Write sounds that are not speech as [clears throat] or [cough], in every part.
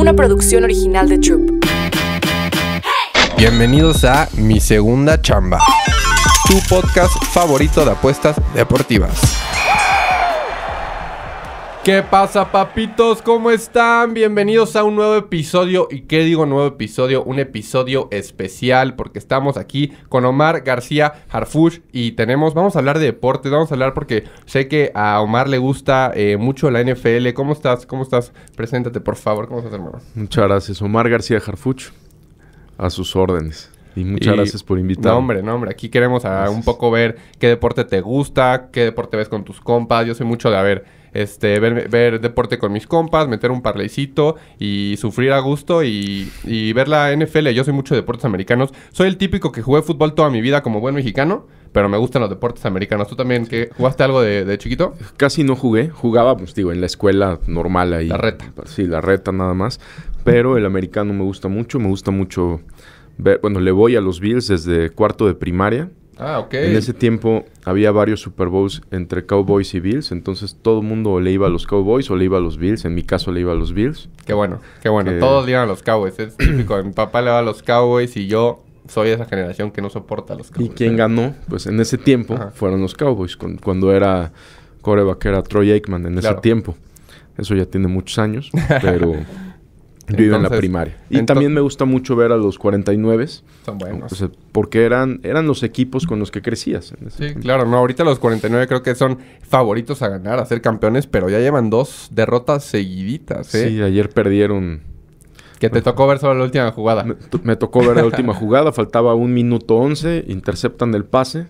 una producción original de Chup Bienvenidos a Mi Segunda Chamba, tu podcast favorito de apuestas deportivas. ¿Qué pasa papitos? ¿Cómo están? Bienvenidos a un nuevo episodio. ¿Y qué digo nuevo episodio? Un episodio especial porque estamos aquí con Omar García Harfuch. y tenemos, vamos a hablar de deporte, vamos a hablar porque sé que a Omar le gusta eh, mucho la NFL. ¿Cómo estás? ¿Cómo estás? Preséntate por favor, ¿cómo estás hermano? Muchas gracias, Omar García Harfuch. A sus órdenes. Y muchas gracias por invitarme. No, hombre, no, hombre. Aquí queremos ah, un poco ver qué deporte te gusta, qué deporte ves con tus compas. Yo soy mucho de, haber... ver, este, ver, deporte con mis compas, meter un parlecito, y sufrir a gusto y, ver la NFL. Yo soy mucho de deportes americanos. Soy el típico que jugué fútbol toda mi vida como buen mexicano pero me gustan los deportes americanos. ¿Tú también jugaste algo de, de, chiquito? Casi no jugué. Jugaba, pues digo, en la escuela normal ahí. La reta. Sí, la reta nada más. Pero el americano me gusta mucho. Me gusta mucho ver. Bueno, le voy a los Bills desde cuarto de primaria. Ah, ok. En ese tiempo había varios Super Bowls entre Cowboys y Bills, entonces todo el mundo le iba a los Cowboys o le iba a los Bills. En mi caso le iba a los Bills. Qué bueno, qué bueno. Todos le iban a los Cowboys, es [clears throat] típico. mi papá le va a los Cowboys y yo soy de esa generación que no soporta a los Cowboys. ¿Y quién ganó? Pues en ese tiempo fueron los Cowboys, cuando era coreback era Troy Aikman en ese tiempo. Eso ya tiene muchos años, pero... [laughs] Yo en la primaria. Y también me gusta mucho ver a los 49. Son buenos. porque eran, eran los equipos con los que crecías. sí, claro. No, ahorita los 49 creo que son favoritos a ganar, a ser campeones, pero ya llevan dos derrotas seguiditas. ¿eh? Sí, ayer perdieron. Que te tocó ver solo la última jugada. Me, tocó ver la última jugada. Faltaba un minuto 11. Interceptan el pase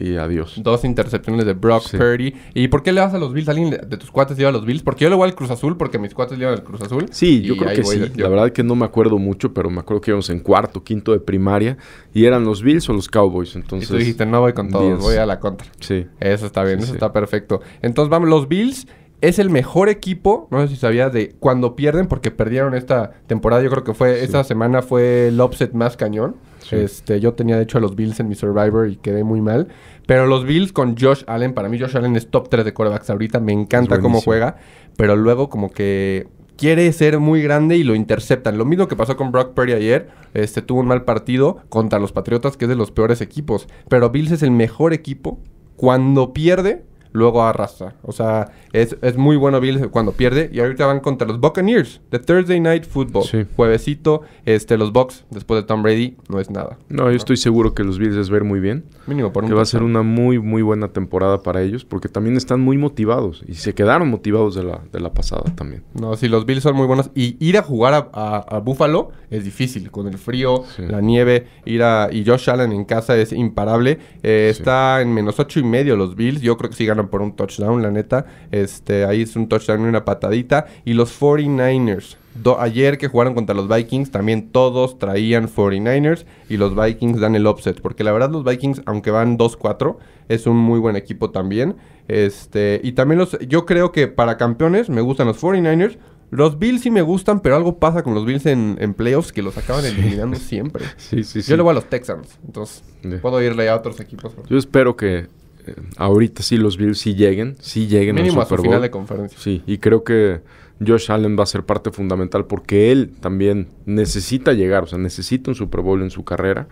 y adiós. Dos intercepciones de Brock Purdy. ¿Y por qué le vas a los Bills? ¿Alguien de tus cuates lleva a los Bills? Porque yo le voy al Cruz Azul, porque mis cuates llevan al Cruz Azul. Sí, yo creo que sí. La verdad que no me acuerdo mucho, pero me acuerdo que íbamos en cuarto, quinto de primaria y eran los Bills o los Cowboys. Entonces, y tú dijiste, no voy con todos, voy a la contra. Sí. Eso está bien, eso está perfecto. Entonces, vamos, los Bills es el mejor equipo, no sé si sabías, de cuando pierden, porque perdieron esta temporada. Yo creo que fue, esta semana fue el offset más cañón. Este, yo tenía de hecho a los Bills en mi Survivor y quedé muy mal. Pero los Bills con Josh Allen, para mí Josh Allen es top 3 de quarterbacks ahorita. Me encanta cómo juega. Pero luego como que quiere ser muy grande y lo interceptan. Lo mismo que pasó con Brock Purdy ayer. Este tuvo un mal partido contra los Patriotas, que es de los peores equipos. Pero Bills es el mejor equipo. Cuando pierde, luego arrasa. O sea, es, muy bueno Bills cuando pierde. Y ahorita van contra los Buccaneers de Thursday Night Football. Sí. Juevesito, este, los Bucks, después de Tom Brady, no es nada. No, yo estoy seguro que los Bills les ver muy bien. Mínimo Que va a ser una muy, muy buena temporada para ellos, porque también están muy motivados. Y se quedaron motivados de la, de la pasada también. No, sí, los Bills son muy buenos. Y ir a jugar a, Buffalo es difícil, con el frío, la nieve, ir a... Y Josh Allen en casa es imparable. Eh, está en menos ocho y medio los Bills. Yo creo que si ganan por un touchdown, la neta. Este, ahí es un touchdown y una patadita. Y los 49ers. ayer que jugaron contra los Vikings, también todos traían 49ers y los Vikings dan el offset. Porque la verdad los Vikings, aunque van 2-4, es un muy buen equipo también. Este, y también los, yo creo que para campeones me gustan los 49ers, los Bills sí me gustan, pero algo pasa con los Bills en, playoffs que los acaban [laughs] eliminando siempre. Sí, sí, sí. Yo le voy a los Texans, entonces puedo irle a otros equipos. Yo espero que eh, ahorita sí los Bills sí lleguen, sí lleguen Mínimo al final de conferencia. Sí, y creo que Josh Allen va a ser parte fundamental porque él también necesita llegar, o sea, necesita un Super Bowl en su carrera.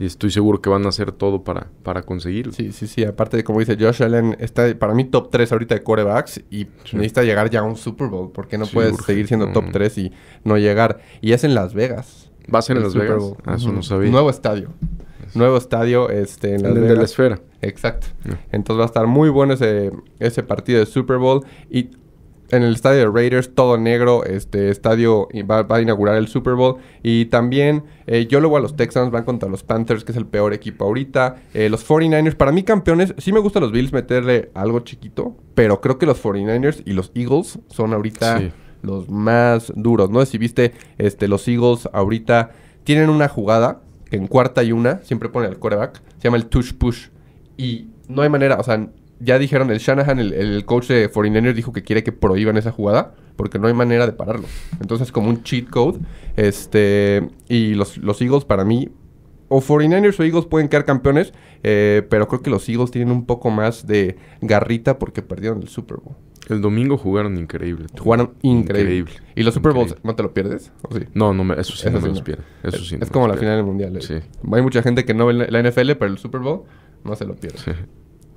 Y estoy seguro que van a hacer todo para, para conseguirlo. Sí, sí, sí. Aparte, de, como dice Josh Allen, está para mí top 3 ahorita de quarterbacks y necesita llegar ya a un Super Bowl. Porque no puedes seguir siendo top 3 y no llegar? Y es en Las Vegas. Va a ser en Las Vegas. Ah, eso no sabía. Nuevo estadio nuevo estadio este, en la esfera. Exacto. Ah. Entonces va a estar muy bueno ese, partido de Super Bowl. Y en el estadio de Raiders, todo negro, este estadio va, a inaugurar el Super Bowl. Y también eh, yo lo voy a los Texans, van contra los Panthers, que es el peor equipo ahorita. Eh, los 49ers, para mí campeones, sí me gusta los Bills meterle algo chiquito, pero creo que los 49ers y los Eagles son ahorita los más duros. No sé si viste, este, los Eagles ahorita tienen una jugada en cuarta y una, siempre pone al quarterback, se llama el touch push. Y no hay manera, o sea, ya dijeron, el Shanahan, el, coach de 49 dijo que quiere que prohíban esa jugada porque no hay manera de pararlo. Entonces, como un cheat code, este, y los, los Eagles para mí, o 49ers o Eagles pueden quedar campeones, eh, pero creo que los Eagles tienen un poco más de garrita porque perdieron el Super Bowl. El domingo jugaron increíble. Jugaron increíble. ¿Y los Super Bowls no te lo pierdes? No, no me, eso sí no me los Eso es, sí es como la final del Mundial. Eh. Sí. Hay mucha gente que no ve la NFL, pero el Super Bowl no se lo pierde.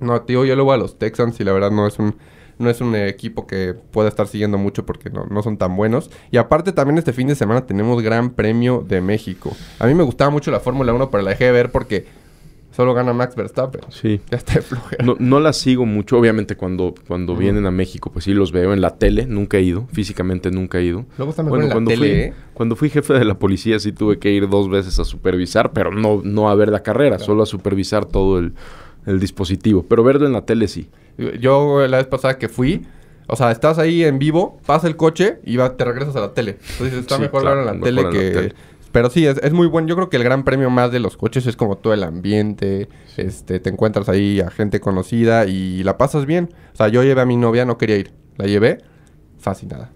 No, tío, yo lo voy a los Texans y la verdad no es un no es un equipo que pueda estar siguiendo mucho porque no, no, son tan buenos. Y aparte también este fin de semana tenemos Gran Premio de México. A mí me gustaba mucho la Fórmula 1, pero la dejé de ver porque Solo gana Max Verstappen. Sí. Ya está No, no la sigo mucho. Obviamente cuando, cuando vienen a México, pues sí los veo en la tele. Nunca he ido. Físicamente nunca he ido. Luego está mejor en la cuando tele, ¿eh? Cuando fui jefe de la policía sí tuve que ir dos veces a supervisar, pero no, no a ver la carrera, solo a supervisar todo el, dispositivo. Pero verlo en la tele sí. Yo la vez pasada que fui... O sea, estás ahí en vivo, pasa el coche y te regresas a la tele. Entonces está mejor en la tele que, pero sí, es, muy bueno. Yo creo que el gran premio más de los coches es como todo el ambiente. Este, te encuentras ahí a gente conocida y la pasas bien. O sea, yo llevé a mi novia, no quería ir. La llevé fascinada.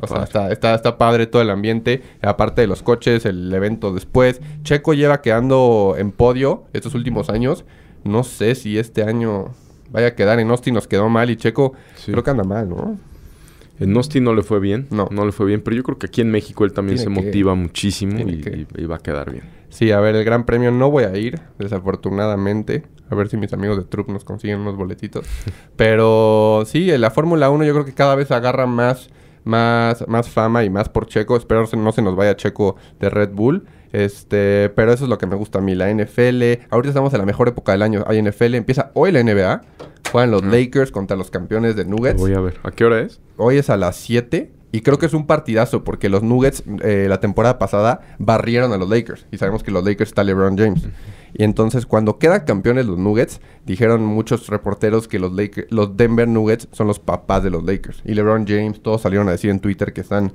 o sea, está, está, padre todo el ambiente. Aparte de los coches, el evento después. Checo lleva quedando en podio estos últimos años. No sé si este año vaya a quedar en Austin. Nos quedó mal y Checo creo que anda mal, ¿no? En Nosti no le fue bien. No. No le fue bien, pero yo creo que aquí en México él también se motiva muchísimo y, va a quedar bien. Sí, a ver, el Gran Premio no voy a ir, desafortunadamente. A ver si mis amigos de Truk nos consiguen unos boletitos. [laughs] pero sí, la Fórmula 1 yo creo que cada vez agarra más, más, más fama y más por Checo. Espero no se nos vaya Checo de Red Bull. Este, pero eso es lo que me gusta a mí, la NFL. Ahorita estamos en la mejor época del año. Hay NFL, empieza hoy la NBA. Juegan los Lakers contra los campeones de Nuggets. Voy a ver. ¿A qué hora es? Hoy es a las 7. Y creo que es un partidazo porque los Nuggets eh, la temporada pasada barrieron a los Lakers. Y sabemos que los Lakers está LeBron James. Y entonces cuando quedan campeones los Nuggets, dijeron muchos reporteros que los, los Denver Nuggets son los papás de los Lakers. Y LeBron James, todos salieron a decir en Twitter que están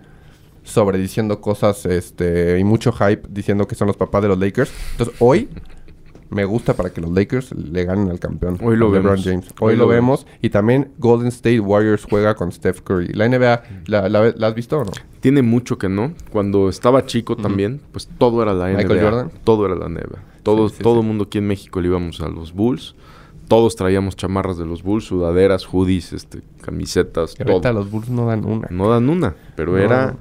sobrediciendo cosas este, y mucho hype diciendo que son los papás de los Lakers. Entonces hoy me gusta para que los Lakers le ganen al campeón. Hoy lo vemos. Hoy, lo, vemos. Y también Golden State Warriors juega con Steph Curry. La NBA, ¿la, has visto o no? Tiene mucho que no. Cuando estaba chico también, pues todo era la NBA. Michael Jordan. Todo era la NBA. Todo, el todo mundo aquí en México le íbamos a los Bulls todos traíamos chamarras de los Bulls, sudaderas, hoodies, este, camisetas, todo. Ahorita los Bulls no dan una. No dan una, pero era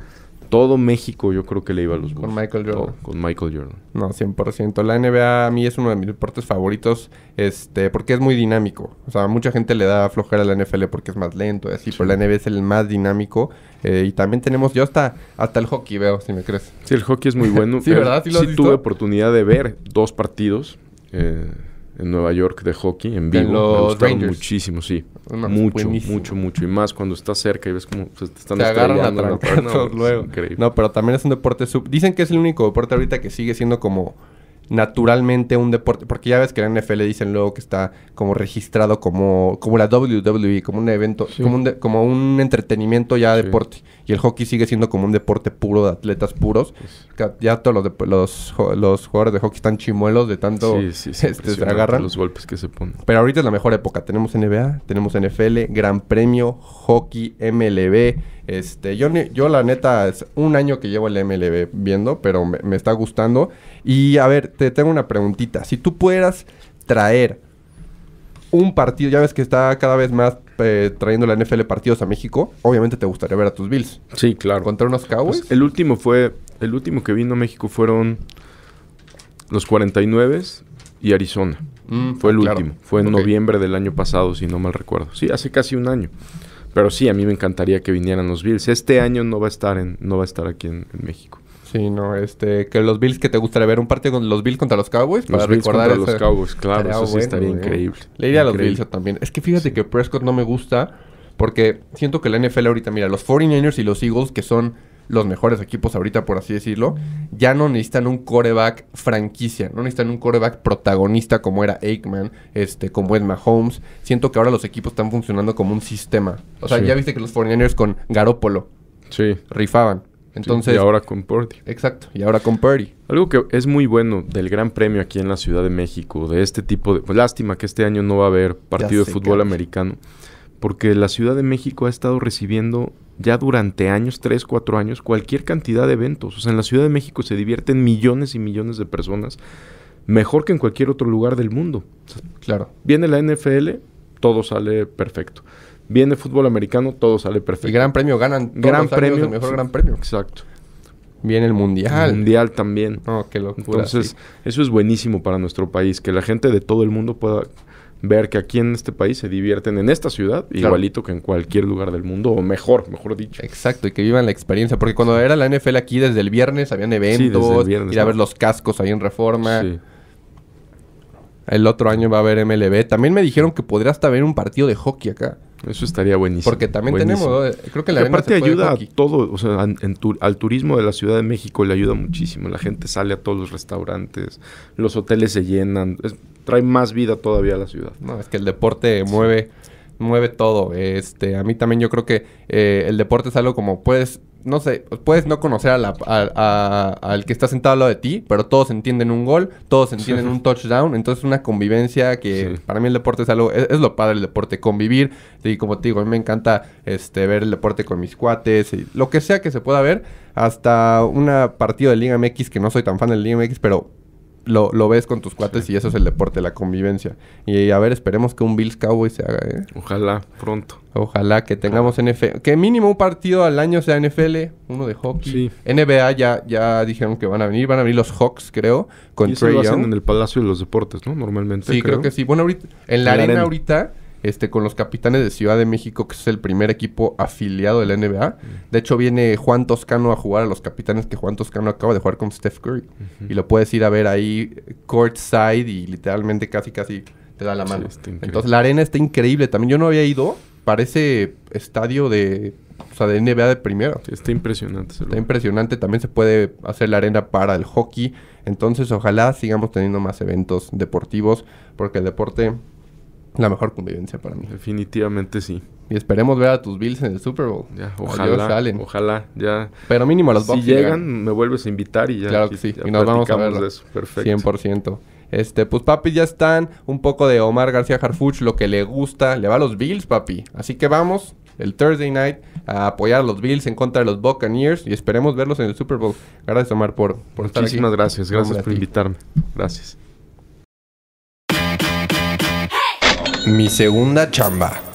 todo México yo creo que le iba a los Bulls. Con Michael Jordan. con Michael Jordan. No, 100%. La NBA a mí es uno de mis deportes favoritos este, porque es muy dinámico. O sea, mucha gente le da flojera a la NFL porque es más lento así, pero la NBA es el más dinámico. Eh, y también tenemos, yo hasta, hasta el hockey veo, si me crees. Sí, el hockey es muy bueno. [laughs] sí, ¿verdad? Eh, sí, sí tuve oportunidad de ver dos partidos. Eh, en Nueva York de hockey en vivo. me muchísimo, sí. mucho, mucho, mucho. Y más cuando estás cerca y ves como pues, te están te agarran no, pero también es un deporte sub... Dicen que es el único deporte ahorita que sigue siendo como naturalmente un deporte, porque ya ves que en la NFL dicen luego que está como registrado como, como la WWE, como un evento, como, un entretenimiento ya deporte y el hockey sigue siendo como un deporte puro de atletas puros. Pues, ya todos los, los, jugadores de hockey están chimuelos de tanto sí, sí, este, se agarran. Los golpes que se ponen. Pero ahorita es la mejor época. Tenemos NBA, tenemos NFL, Gran Premio, hockey, MLB. Este, yo, yo la neta es un año que llevo el MLB viendo, pero me, me está gustando. Y a ver, te tengo una preguntita. Si tú pudieras traer un partido, ya ves que está cada vez más eh, trayendo la NFL partidos a México, obviamente te gustaría ver a tus Bills. Sí, claro. Contra unos Cowboys. Pues, el último fue. El último que vino a México fueron los 49 y Arizona. Mm, fue el último. Fue en noviembre del año pasado, si no mal recuerdo. Sí, hace casi un año. Pero sí, a mí me encantaría que vinieran los Bills. Este año no va a estar, en, no va a estar aquí en México. Sí, no, este, que los Bills que te gustaría ver un partido con los Bills contra los Cowboys para los Bills recordar contra los Cowboys, claro, eso sí estaría ¿eh? increíble. Le iría a los Bills también. Es que fíjate que Prescott no me gusta porque siento que la NFL ahorita, mira, los 49ers y los Eagles que son los mejores equipos ahorita, por así decirlo, ya no necesitan un coreback franquicia, no necesitan un coreback protagonista como era Aikman, este, como es Mahomes. Siento que ahora los equipos están funcionando como un sistema. O sea, ya viste que los 49ers con Garópolo sí. rifaban. Entonces, y ahora con Purdy. Exacto, y ahora con Purdy. Algo que es muy bueno del Gran Premio aquí en la Ciudad de México, de este tipo de... Pues, lástima que este año no va a haber partido de fútbol americano, porque la Ciudad de México ha estado recibiendo ya durante años, tres, cuatro años, cualquier cantidad de eventos. O sea, en la Ciudad de México se divierten millones y millones de personas, mejor que en cualquier otro lugar del mundo. Claro. Viene la NFL, todo sale perfecto. Viene fútbol americano, todo sale perfecto. Y gran premio ganan todos gran los premio, el mejor gran premio. Exacto. Viene el mundial. mundial también. Oh, qué locura. Entonces, eso es buenísimo para nuestro país, que la gente de todo el mundo pueda ver que aquí en este país se divierten en esta ciudad, igualito que en cualquier lugar del mundo, o mejor, mejor dicho. Exacto, y que vivan la experiencia, porque cuando era la NFL aquí desde el viernes habían eventos, sí, ir a ver los cascos ahí en Reforma. Sí. El otro año va a haber MLB. También me dijeron que podría hasta haber un partido de hockey acá. Eso estaría buenísimo. Porque también tenemos, creo que la arena se ayuda a todo, o sea, al turismo de la Ciudad de México le ayuda muchísimo. La gente sale a todos los restaurantes, los hoteles se llenan, trae más vida todavía a la ciudad. No, es que el deporte mueve mueve todo. Este, a mí también yo creo que eh, el deporte es algo como puedes, no sé, pues, puedes no conocer a al que está sentado al lado de ti, pero todos entienden un gol, todos entienden un touchdown, entonces es una convivencia que para mí el deporte es algo, es, lo padre el deporte, convivir, y como te digo, a mí me encanta este, ver el deporte con mis cuates, y lo que sea que se pueda ver, hasta una partido de Liga MX, que no soy tan fan de Liga MX, pero lo, lo, ves con tus cuates y eso es el deporte, la convivencia. Y a ver, esperemos que un Bills Cowboy se haga, ¿eh? Ojalá, pronto. Ojalá que tengamos NFL. Que mínimo un partido al año sea NFL, uno de hockey. Sí. NBA ya, ya dijeron que van a venir, van a venir los Hawks, creo, con y en el Palacio de los Deportes, ¿no? Normalmente. Sí, creo, que sí. Bueno, ahorita, en la, arena ahorita este, con los Capitanes de Ciudad de México, que es el primer equipo afiliado de la NBA. De hecho, viene Juan Toscano a jugar a los Capitanes, que Juan Toscano acaba de jugar con Steph Curry. Y lo puedes ir a ver ahí courtside y literalmente casi, casi te da la mano. Entonces, la arena está increíble también. Yo no había ido, parece estadio de... O sea, de NBA de primero. Sí, está impresionante. Está impresionante. También se puede hacer la arena para el hockey. Entonces, ojalá sigamos teniendo más eventos deportivos. Porque el deporte la mejor convivencia para mí. Definitivamente sí. Y esperemos ver a tus Bills en el Super Bowl. Ya, ojalá. Ojalá, ya. Pero mínimo los Bucks. Si llegan, me vuelves a invitar y ya. Claro que sí. y nos vamos a ver. De eso. Perfecto. 100%. Este, pues papi, ya están. Un poco de Omar García Harfuch, lo que le gusta. Le va a los Bills, papi. Así que vamos el Thursday night a apoyar a los Bills en contra de los Buccaneers y esperemos verlos en el Super Bowl. Gracias, Omar, por, estar aquí. gracias. Gracias por invitarme. Gracias. Mi segunda chamba.